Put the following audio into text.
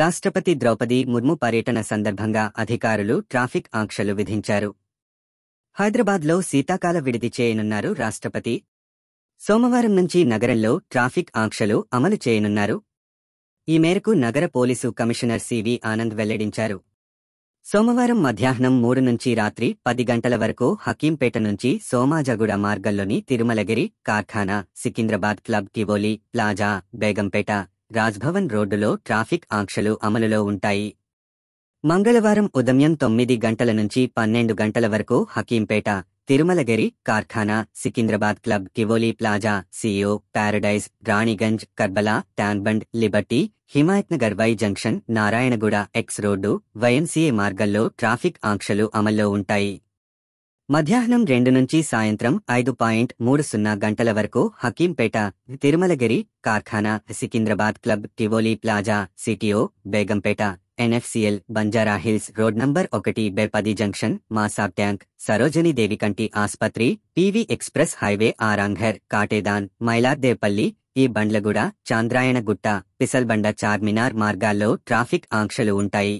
రాష్ట్రపతి ద్రౌపది ముర్ము పర్యటన సందర్భంగా అధికారులు ట్రాఫిక్ ఆంక్షలు విధించారు హైదరాబాద్లో శీతాకాల విడిది చేయనున్నారు రాష్ట్రపతి సోమవారం నుంచి నగరంలో ట్రాఫిక్ ఆంక్షలు అమలు చేయనున్నారు ఈ మేరకు నగర పోలీసు కమిషనర్ సివి ఆనంద్ వెల్లడించారు సోమవారం మధ్యాహ్నం మూడు నుంచి రాత్రి పది గంటల వరకు హకీంపేట నుంచి సోమాజగూడ మార్గంలోని తిరుమలగిరి కార్ఖానా సికింద్రాబాద్ క్లబ్ కివోలి ప్లాజా బేగంపేట రాజ్భవన్ రోడ్డులో ట్రాఫిక్ ఆంక్షలు అమలులో ఉంటాయి మంగళవారం ఉదయం తొమ్మిది గంటల నుంచి పన్నెండు గంటల వరకు Hakimpet Tirumalagiri Karkhana Secunderabad club Tivoli plaza సియో Paradise Ranigunj Karbala Tank Bund Liberty Himayatnagar Y junction Narayanguda X road YMCA మార్గంలో ట్రాఫిక్ ఆంక్షలు అమల్లో ఉంటాయి మధ్యాహ్నం రెండు నుంచి సాయంత్రం ఐదు పాయింట్ మూడు సున్నా గంటల వరకు Hakimpet Tirumalagiri Karkhana Secunderabad club Tivoli plaza CTO Begumpet NFCL Banjara hills road number ఒకటి బేపది జంక్షన్ మాసాబ్ ట్యాంక్ సరోజని దేవికంటి ఆస్పత్రి PV express highway Aramghar Katedan Mailardevpally ఈ బండ్లగూడ చాంద్రాయణగుట్ట పిసల్బండ చార్మినార్ మార్గాల్లో ట్రాఫిక్ ఆంక్షలు ఉంటాయి